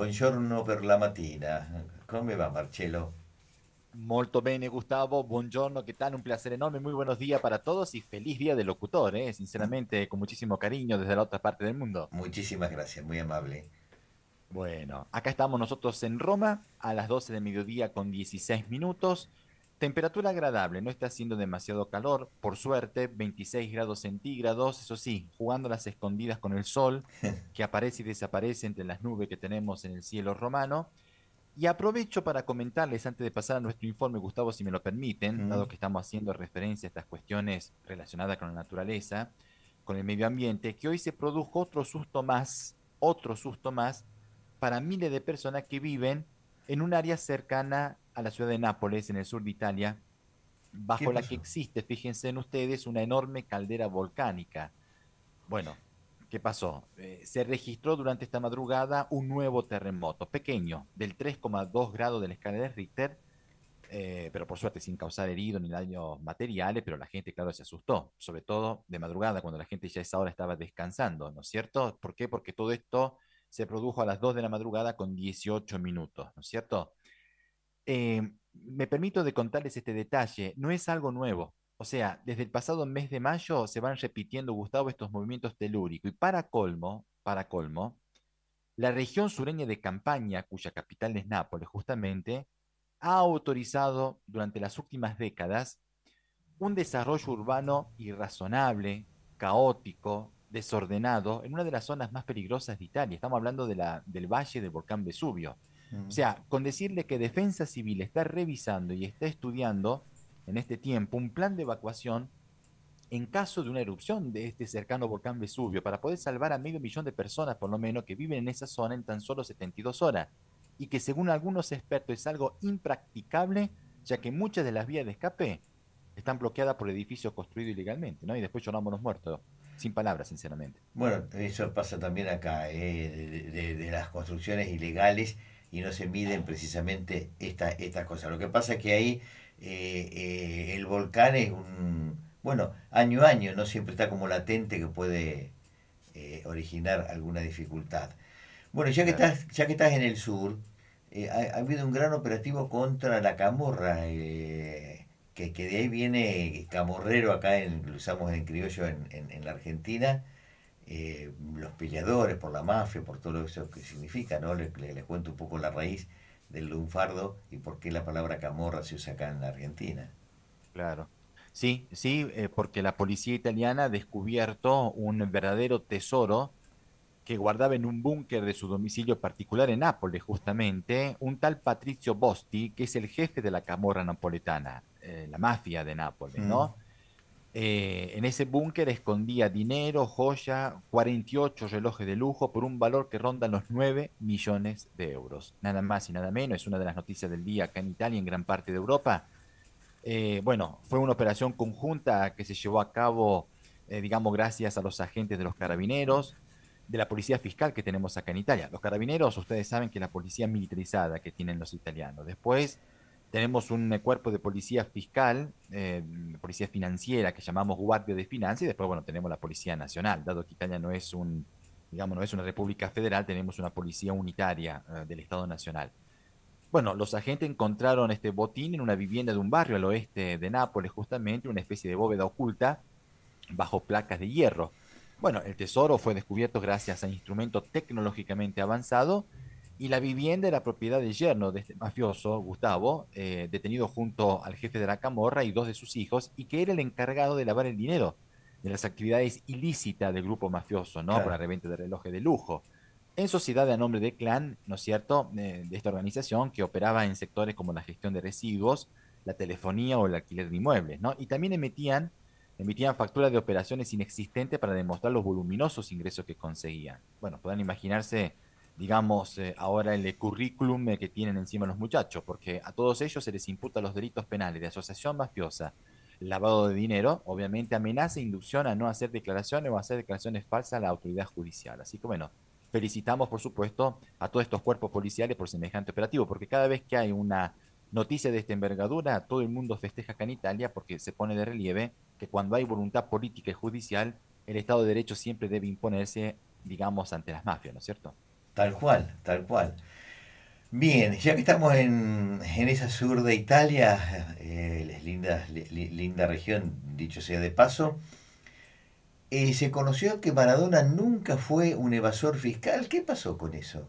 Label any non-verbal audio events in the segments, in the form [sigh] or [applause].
Buongiorno per la mattina. ¿Cómo va Marcelo? Molto bene, Gustavo. Buongiorno, ¿qué tal? Un placer enorme. Muy buenos días para todos y feliz día del locutor, ¿eh? sinceramente, con muchísimo cariño desde la otra parte del mundo. Muchísimas gracias, muy amable. Bueno, acá estamos nosotros en Roma a las 12 de mediodía con 16 minutos. Temperatura agradable, no está haciendo demasiado calor, por suerte, 26 grados centígrados, eso sí, jugando las escondidas con el sol, [laughs] que aparece y desaparece entre las nubes que tenemos en el cielo romano. Y aprovecho para comentarles, antes de pasar a nuestro informe, Gustavo, si me lo permiten, mm. dado que estamos haciendo referencia a estas cuestiones relacionadas con la naturaleza, con el medio ambiente, que hoy se produjo otro susto más, otro susto más, para miles de personas que viven en un área cercana la ciudad de Nápoles, en el sur de Italia, bajo la que existe, fíjense en ustedes, una enorme caldera volcánica. Bueno, ¿qué pasó? Eh, se registró durante esta madrugada un nuevo terremoto, pequeño, del 3,2 grados de la escala de Richter, eh, pero por suerte sin causar heridos ni daños materiales, pero la gente, claro, se asustó, sobre todo de madrugada, cuando la gente ya a esa hora estaba descansando, ¿no es cierto? ¿Por qué? Porque todo esto se produjo a las 2 de la madrugada con 18 minutos, ¿no es cierto? Eh, me permito de contarles este detalle, no es algo nuevo. O sea, desde el pasado mes de mayo se van repitiendo, Gustavo, estos movimientos telúricos. Y para colmo, para colmo, la región sureña de Campania, cuya capital es Nápoles, justamente, ha autorizado durante las últimas décadas un desarrollo urbano irrazonable, caótico, desordenado, en una de las zonas más peligrosas de Italia. Estamos hablando del valle del volcán Vesubio. O sea, con decirle que Defensa Civil está revisando y está estudiando en este tiempo un plan de evacuación en caso de una erupción de este cercano volcán Vesubio para poder salvar a medio millón de personas por lo menos que viven en esa zona en tan solo 72 horas y que según algunos expertos es algo impracticable ya que muchas de las vías de escape están bloqueadas por edificios construidos ilegalmente, ¿no? Y después lloramos los muertos sin palabras, sinceramente. Bueno, eso pasa también acá, ¿eh? de, las construcciones ilegales y no se miden precisamente esta, estas cosas. Lo que pasa es que ahí eh, eh, el volcán es un, bueno, año a año, no siempre está como latente que puede eh, originar alguna dificultad. Bueno, ya que estás, ya que estás en el sur, ha, habido un gran operativo contra la camorra, que, que, de ahí viene camorrero acá, en, lo usamos en criollo en, en, en la Argentina, eh, los peleadores, por la mafia, por todo eso que significa, ¿no? Les, cuento un poco la raíz del lunfardo y por qué la palabra camorra se usa acá en la Argentina. Claro. Sí, sí, eh, porque la policía italiana ha descubierto un verdadero tesoro que guardaba en un búnker de su domicilio particular en Nápoles, justamente, un tal Patricio Bosti, que es el jefe de la camorra napoletana, eh, la mafia de Nápoles, ¿no? Mm. Eh, en ese búnker escondía dinero, joya, 48 relojes de lujo por un valor que ronda los 9 millones de euros. Nada más y nada menos, es una de las noticias del día acá en Italia y en gran parte de Europa. Eh, bueno, fue una operación conjunta que se llevó a cabo, eh, digamos, gracias a los agentes de los carabineros, de la policía fiscal que tenemos acá en Italia. Los carabineros, ustedes saben que es la policía militarizada que tienen los italianos. Después tenemos un cuerpo de policía fiscal, eh, policía financiera que llamamos Guardia de Finanzas y después, bueno, tenemos la Policía Nacional. Dado que Italia no es un, digamos, no es una república federal, tenemos una policía unitaria eh, del Estado Nacional. Bueno, los agentes encontraron este botín en una vivienda de un barrio al oeste de Nápoles, justamente, una especie de bóveda oculta bajo placas de hierro. Bueno, el tesoro fue descubierto gracias a instrumentos tecnológicamente avanzados y la vivienda era propiedad del yerno de este mafioso, Gustavo, eh, detenido junto al jefe de la camorra y dos de sus hijos, y que era el encargado de lavar el dinero de las actividades ilícitas del grupo mafioso, ¿no? Por la reventa de relojes de lujo. En sociedad a nombre de Clan, ¿no es cierto?, eh, de esta organización que operaba en sectores como la gestión de residuos, la telefonía o el alquiler de inmuebles, ¿no? Y también emitían, emitían facturas de operaciones inexistentes para demostrar los voluminosos ingresos que conseguían. Bueno, puedan imaginarse digamos, eh, ahora el currículum eh, que tienen encima los muchachos, porque a todos ellos se les imputa los delitos penales de asociación mafiosa, lavado de dinero, obviamente amenaza e inducción a no hacer declaraciones o hacer declaraciones falsas a la autoridad judicial. Así que bueno, felicitamos por supuesto a todos estos cuerpos policiales por semejante operativo, porque cada vez que hay una noticia de esta envergadura, todo el mundo festeja acá en Italia porque se pone de relieve que cuando hay voluntad política y judicial, el Estado de Derecho siempre debe imponerse, digamos, ante las mafias, ¿no es cierto? Tal cual, tal cual. Bien, ya que estamos en, esa sur de Italia, eh, es linda, linda región, dicho sea de paso, eh, se conoció que Maradona nunca fue un evasor fiscal. ¿Qué pasó con eso?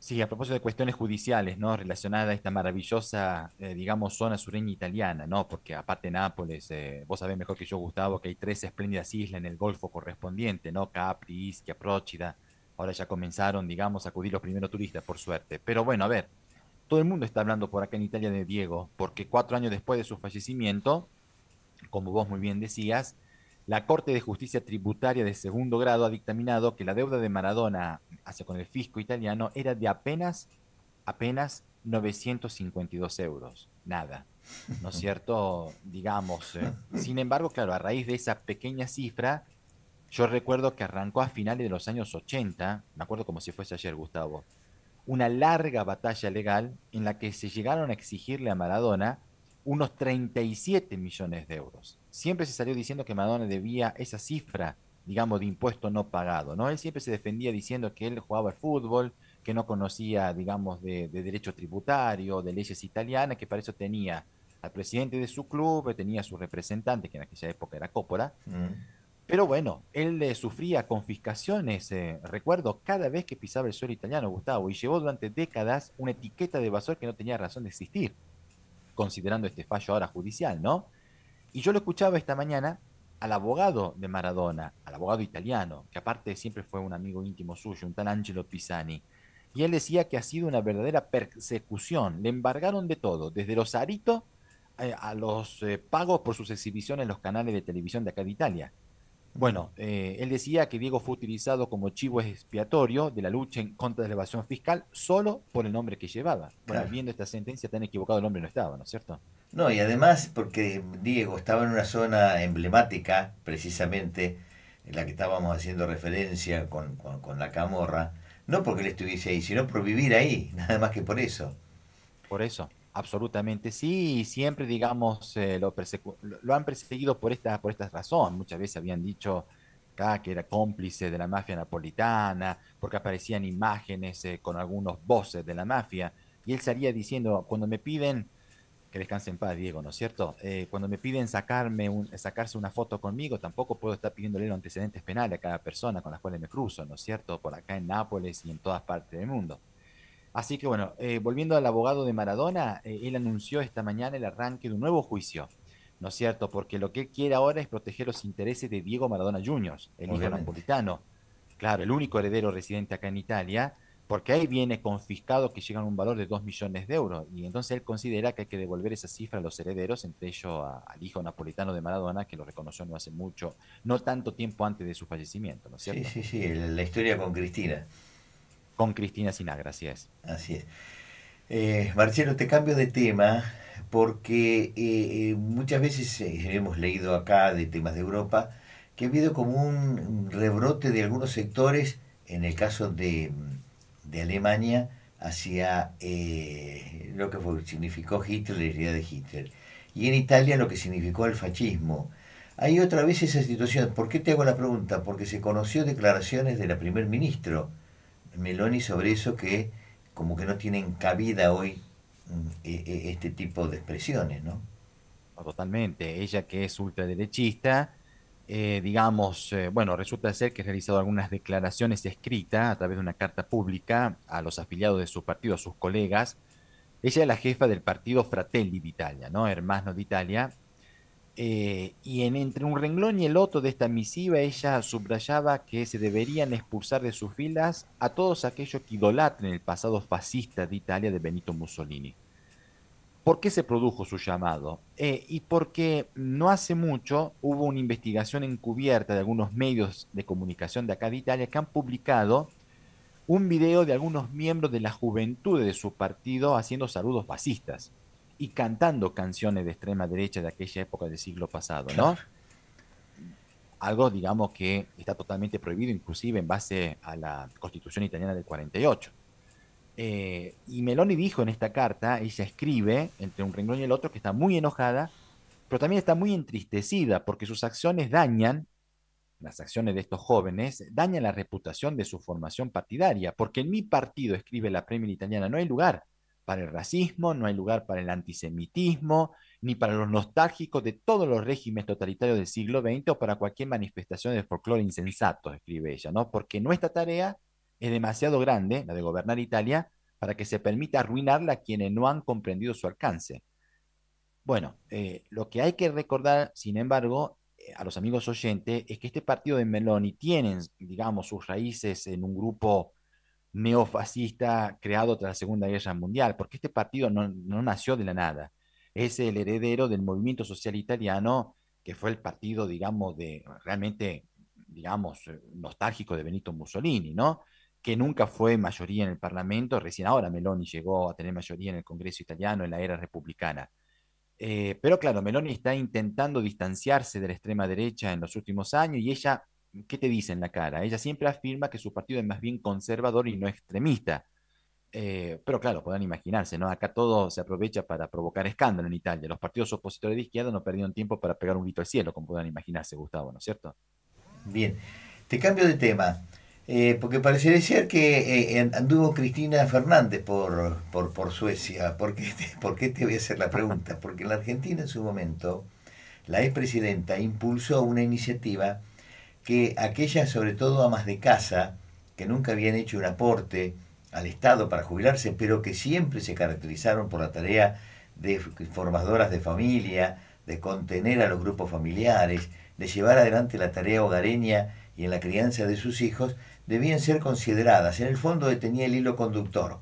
Sí, a propósito de cuestiones judiciales, ¿no? Relacionada a esta maravillosa, eh, digamos, zona sureña italiana, ¿no? Porque aparte Nápoles, vos sabés mejor que yo, Gustavo, que hay tres espléndidas islas en el Golfo correspondiente, ¿no? Capri, Ischia, Próchida, Ahora ya comenzaron, digamos, a acudir los primeros turistas, por suerte. Pero bueno, a ver, todo el mundo está hablando por acá en Italia de Diego, porque cuatro años después de su fallecimiento, como vos muy bien decías, la Corte de Justicia Tributaria de segundo grado ha dictaminado que la deuda de Maradona hacia con el fisco italiano era de apenas, apenas 952 euros. Nada. ¿No es [laughs] cierto? Digamos. Eh. Sin embargo, claro, a raíz de esa pequeña cifra, yo recuerdo que arrancó a finales de los años 80, me acuerdo como si fuese ayer, Gustavo, una larga batalla legal en la que se llegaron a exigirle a Maradona unos 37 millones de euros. Siempre se salió diciendo que Maradona debía esa cifra, digamos, de impuesto no pagado, ¿no? Él siempre se defendía diciendo que él jugaba al fútbol, que no conocía, digamos, de, derecho tributario, de leyes italianas, que para eso tenía al presidente de su club, tenía a su representante, que en aquella época era Cópora, mm. Pero bueno, él eh, sufría confiscaciones, eh, recuerdo, cada vez que pisaba el suelo italiano, Gustavo, y llevó durante décadas una etiqueta de evasor que no tenía razón de existir, considerando este fallo ahora judicial, ¿no? Y yo lo escuchaba esta mañana al abogado de Maradona, al abogado italiano, que aparte siempre fue un amigo íntimo suyo, un tal Angelo Pisani. Y él decía que ha sido una verdadera persecución. Le embargaron de todo, desde los aritos eh, a los pagos por sus exhibiciones en los canales de televisión de acá de Italia. Bueno, eh, él decía que Diego fue utilizado como chivo expiatorio de la lucha en contra de la evasión fiscal solo por el nombre que llevaba. Bueno, viendo esta sentencia tan equivocado el nombre no estaba, ¿no es cierto? No, y además porque Diego estaba en una zona emblemática, precisamente en la que estábamos haciendo referencia con, con la camorra, no porque él estuviese ahí, sino por vivir ahí, [laughs] nada más que por eso. Por eso. Absolutamente sí, siempre, digamos, eh, lo, lo, han perseguido por esta, por esta razón. Muchas veces habían dicho acá que era cómplice de la mafia napolitana, porque aparecían imágenes eh, con algunos voces de la mafia, y él salía diciendo, cuando me piden, que descanse en paz, Diego, ¿no es cierto? Eh, cuando me piden sacarme sacarse una foto conmigo, tampoco puedo estar pidiéndole los antecedentes penales a cada persona con las cuales me cruzo, ¿no es cierto? Por acá en Nápoles y en todas partes del mundo. Así que bueno, eh, volviendo al abogado de Maradona, eh, él anunció esta mañana el arranque de un nuevo juicio, ¿no es cierto? Porque lo que él quiere ahora es proteger los intereses de Diego Maradona Jr., el hijo napolitano, claro, el único heredero residente acá en Italia, porque ahí viene confiscado que llegan a un valor de 2 millones de euros. Y entonces él considera que hay que devolver esa cifra a los herederos, entre ellos al hijo napolitano de Maradona, que lo reconoció no hace mucho, no tanto tiempo antes de su fallecimiento, ¿no es cierto? Sí, sí, sí, la historia con Cristina. Con Cristina Sinagra, así Así es. Eh, Marcelo, te cambio de tema porque eh, eh, muchas veces hemos leído acá de temas de Europa que ha habido como un rebrote de algunos sectores, en el caso de, Alemania, hacia lo que significó Hitler, la idea de Hitler, y en Italia lo que significó el fascismo. Hay otra vez esa situación. ¿Por qué te hago la pregunta? Porque se conoció declaraciones de la primer ministro, Meloni sobre eso que como que no tienen cabida hoy mm, e, e, este tipo de expresiones, ¿no? Totalmente. Ella que es ultraderechista, eh, digamos, eh, bueno, resulta ser que ha realizado algunas declaraciones escritas a través de una carta pública a los afiliados de su partido, a sus colegas. Ella es la jefa del partido Fratelli d'Italia, ¿no? Hermano d'Italia, eh, y en, entre un renglón y el otro de esta misiva, ella subrayaba que se deberían expulsar de sus filas a todos aquellos que idolatren el pasado fascista de Italia de Benito Mussolini. ¿Por qué se produjo su llamado? Eh, y porque no hace mucho hubo una investigación encubierta de algunos medios de comunicación de acá de Italia que han publicado un video de algunos miembros de la juventud de su partido haciendo saludos fascistas y cantando canciones de extrema derecha de aquella época del siglo pasado, ¿no? Algo, digamos, que está totalmente prohibido, inclusive en base a la Constitución italiana del 48. Eh, y Meloni dijo en esta carta, ella escribe entre un renglón y el otro que está muy enojada, pero también está muy entristecida porque sus acciones dañan, las acciones de estos jóvenes, dañan la reputación de su formación partidaria, porque en mi partido, escribe la Premier italiana, no hay lugar para el racismo, no hay lugar para el antisemitismo, ni para los nostálgicos de todos los regímenes totalitarios del siglo XX o para cualquier manifestación de folclore insensato, escribe ella, ¿no? Porque nuestra tarea es demasiado grande, la de gobernar Italia, para que se permita arruinarla a quienes no han comprendido su alcance. Bueno, eh, lo que hay que recordar, sin embargo, eh, a los amigos oyentes, es que este partido de Meloni tiene, digamos, sus raíces en un grupo neofascista creado tras la Segunda Guerra Mundial, porque este partido no, nació de la nada. Es el heredero del movimiento social italiano, que fue el partido, digamos, de realmente, digamos, eh, nostálgico de Benito Mussolini, ¿no? que nunca fue mayoría en el Parlamento, recién ahora Meloni llegó a tener mayoría en el Congreso italiano en la era republicana. Eh, pero claro, Meloni está intentando distanciarse de la extrema derecha en los últimos años y ella ¿qué te dice en la cara? Ella siempre afirma que su partido es más bien conservador y no extremista. Eh, pero claro, puedan imaginarse, ¿no? Acá todo se aprovecha para provocar escándalo en Italia. Los partidos opositores de izquierda no perdieron tiempo para pegar un grito al cielo, como puedan imaginarse, Gustavo, ¿no es cierto? Bien, te cambio de tema, eh, porque parece ser que eh, anduvo Cristina Fernández por, por, Suecia. ¿Por qué, te, ¿Por qué te voy a hacer la pregunta? Porque en la Argentina en su momento, la expresidenta impulsó una iniciativa que aquellas, sobre todo amas de casa, que nunca habían hecho un aporte al Estado para jubilarse, pero que siempre se caracterizaron por la tarea de formadoras de familia, de contener a los grupos familiares, de llevar adelante la tarea hogareña y en la crianza de sus hijos, debían ser consideradas. En el fondo tenía el hilo conductor.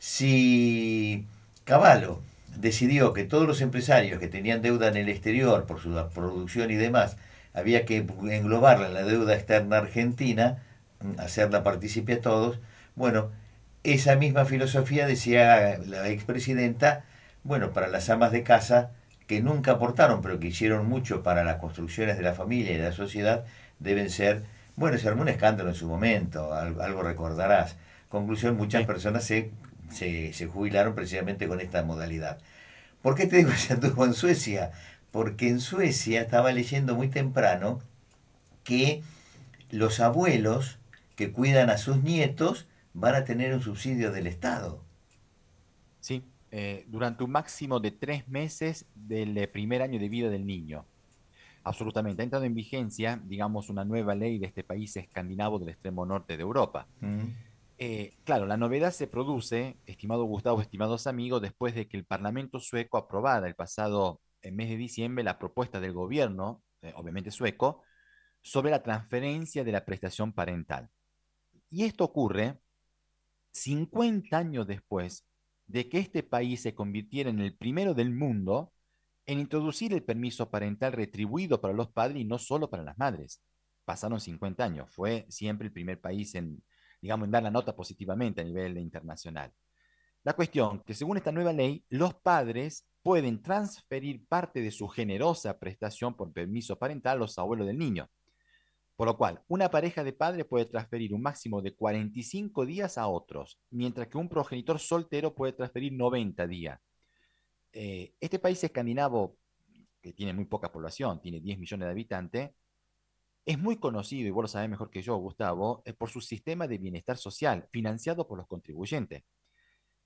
Si Caballo decidió que todos los empresarios que tenían deuda en el exterior por su producción y demás, había que englobarla en la deuda externa argentina, hacerla partícipe a todos. Bueno, esa misma filosofía decía la expresidenta, bueno, para las amas de casa que nunca aportaron, pero que hicieron mucho para las construcciones de la familia y de la sociedad, deben ser, bueno, se armó un escándalo en su momento, algo recordarás. Conclusión, muchas personas se, se jubilaron precisamente con esta modalidad. ¿Por qué te digo que se anduvo en Suecia? porque en Suecia estaba leyendo muy temprano que los abuelos que cuidan a sus nietos van a tener un subsidio del Estado. Sí, eh, durante un máximo de tres meses del eh, primer año de vida del niño. Absolutamente. Ha entrado en vigencia, digamos, una nueva ley de este país escandinavo del extremo norte de Europa. Mm. Eh, claro, la novedad se produce, estimado Gustavo, estimados amigos, después de que el Parlamento sueco aprobara el pasado en mes de diciembre la propuesta del gobierno, eh, obviamente sueco, sobre la transferencia de la prestación parental. Y esto ocurre 50 años después de que este país se convirtiera en el primero del mundo en introducir el permiso parental retribuido para los padres y no solo para las madres. Pasaron 50 años, fue siempre el primer país en, digamos, en dar la nota positivamente a nivel internacional. La cuestión, que según esta nueva ley, los padres pueden transferir parte de su generosa prestación por permiso parental a los abuelos del niño. Por lo cual, una pareja de padres puede transferir un máximo de 45 días a otros, mientras que un progenitor soltero puede transferir 90 días. Eh, este país escandinavo, que tiene muy poca población, tiene 10 millones de habitantes, es muy conocido, y vos lo sabés mejor que yo, Gustavo, eh, por su sistema de bienestar social, financiado por los contribuyentes.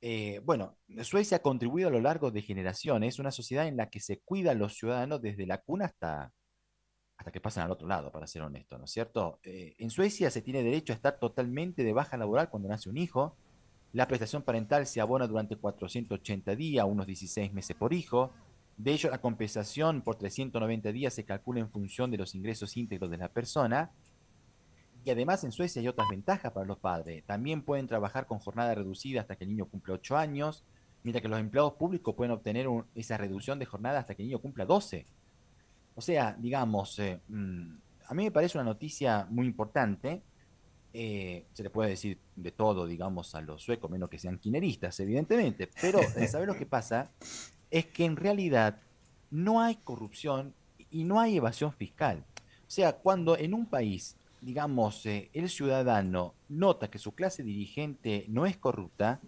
Eh, bueno, Suecia ha contribuido a lo largo de generaciones, una sociedad en la que se cuidan los ciudadanos desde la cuna hasta, hasta que pasan al otro lado, para ser honesto, ¿no es cierto? Eh, en Suecia se tiene derecho a estar totalmente de baja laboral cuando nace un hijo, la prestación parental se abona durante 480 días, unos 16 meses por hijo, de ello la compensación por 390 días se calcula en función de los ingresos íntegros de la persona, y además en Suecia hay otras ventajas para los padres. También pueden trabajar con jornada reducida hasta que el niño cumple 8 años, mientras que los empleados públicos pueden obtener esa reducción de jornada hasta que el niño cumpla 12. O sea, digamos, eh, mm, a mí me parece una noticia muy importante. Eh, se le puede decir de todo, digamos, a los suecos, menos que sean quineristas, evidentemente. Pero eh, saber lo que pasa es que en realidad no hay corrupción y no hay evasión fiscal. O sea, cuando en un país digamos, eh, el ciudadano nota que su clase dirigente no es corrupta,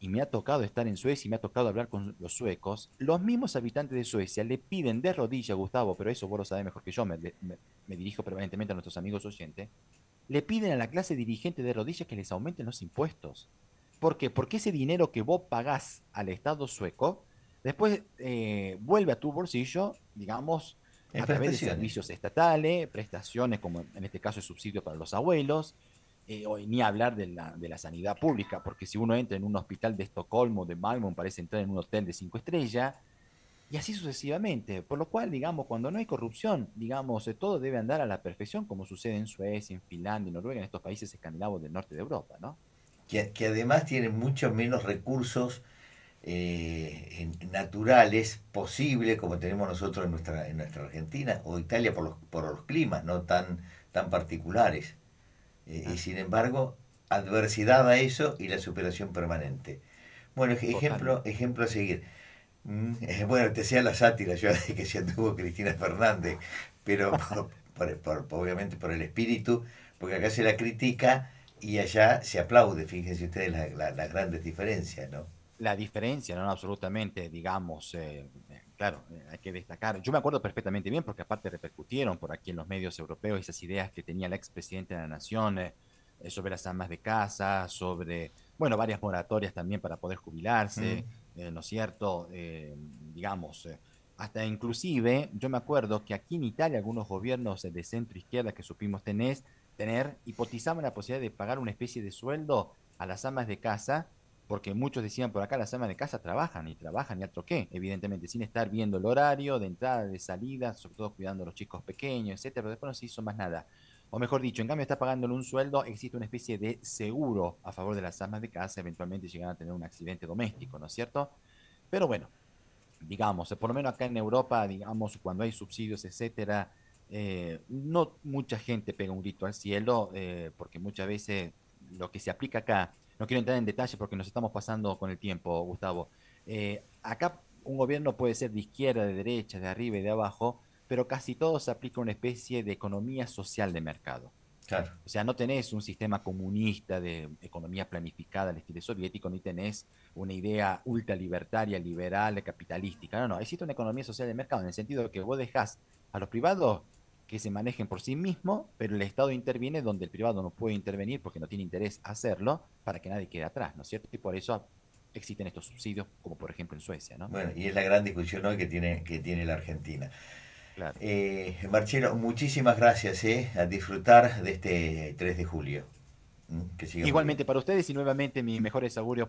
y me ha tocado estar en Suecia y me ha tocado hablar con los suecos, los mismos habitantes de Suecia le piden de rodillas, Gustavo, pero eso vos lo sabés mejor que yo, me, dirijo permanentemente a nuestros amigos oyentes, le piden a la clase dirigente de rodillas que les aumenten los impuestos. ¿Por qué? Porque ese dinero que vos pagás al Estado sueco, después eh, vuelve a tu bolsillo, digamos, a través de ¿eh? servicios estatales, prestaciones, como en este caso el subsidio para los abuelos, eh, ni hablar de la, de la, sanidad pública, porque si uno entra en un hospital de Estocolmo, de Malmo, parece entrar en un hotel de cinco estrellas, y así sucesivamente. Por lo cual, digamos, cuando no hay corrupción, digamos, eh, todo debe andar a la perfección, como sucede en Suecia, en Finlandia, en Noruega, en estos países escandinavos del norte de Europa, ¿no? Que, que además tienen mucho menos recursos eh, naturales posibles como tenemos nosotros en nuestra, en nuestra Argentina o Italia por los, por los climas no tan, tan particulares. Eh, y sin embargo, adversidad a eso y la superación permanente. Bueno, ejemplo, ejemplo a seguir. Mm, [laughs] eh, bueno, te sea la sátira, yo [laughs] que se anduvo Cristina Fernández, pero [laughs] obviamente por el espíritu, porque acá se la critica y allá se aplaude, fíjense ustedes las grandes diferencias, ¿no? la diferencia, ¿no? Absolutamente, digamos, eh, eh, claro, eh, hay que destacar. Yo me acuerdo perfectamente bien porque aparte repercutieron por aquí en los medios europeos esas ideas que tenía el expresidente de la Nación sobre las amas de casa, sobre, bueno, varias moratorias también para poder jubilarse, mm. ¿no es cierto? digamos, hasta inclusive, yo me acuerdo que aquí en Italia algunos gobiernos de centro izquierda que supimos tener hipotizaban la posibilidad de pagar una especie de sueldo a las amas de casa porque muchos decían por acá las amas de casa trabajan y trabajan y al qué evidentemente, sin estar viendo el horario de entrada, de salida, sobre todo cuidando a los chicos pequeños, etcétera, pero después no se hizo más nada. O mejor dicho, en cambio está pagándole un sueldo, existe una especie de seguro a favor de las amas de casa, eventualmente llegan a tener un accidente doméstico, ¿no es cierto? Pero bueno, digamos, por lo menos acá en Europa, digamos, cuando hay subsidios, etcétera, eh, no mucha gente pega un grito al cielo, eh, porque muchas veces lo que se aplica acá no quiero entrar en detalles porque nos estamos pasando con el tiempo, Gustavo. Eh, acá un gobierno puede ser de izquierda, de derecha, de arriba y de abajo, pero casi todo se aplica una especie de economía social de mercado. O sea, no tenés un sistema comunista de economía planificada al estilo soviético, ni tenés una idea ultralibertaria, liberal, capitalística. No, no, existe una economía social de mercado, en el sentido de que vos dejás a los privados que se manejen por sí mismos, pero el Estado interviene donde el privado no puede intervenir porque no tiene interés hacerlo, para que nadie quede atrás, ¿no es cierto? Y por eso existen estos subsidios, como por ejemplo en Suecia, ¿no? Bueno, y es la gran discusión hoy que tiene, que tiene la Argentina. Claro. Eh, muchísimas gracias, ¿eh? A disfrutar de este 3 de julio. ¿Mm? Que Igualmente para ustedes y nuevamente mis mejores augurios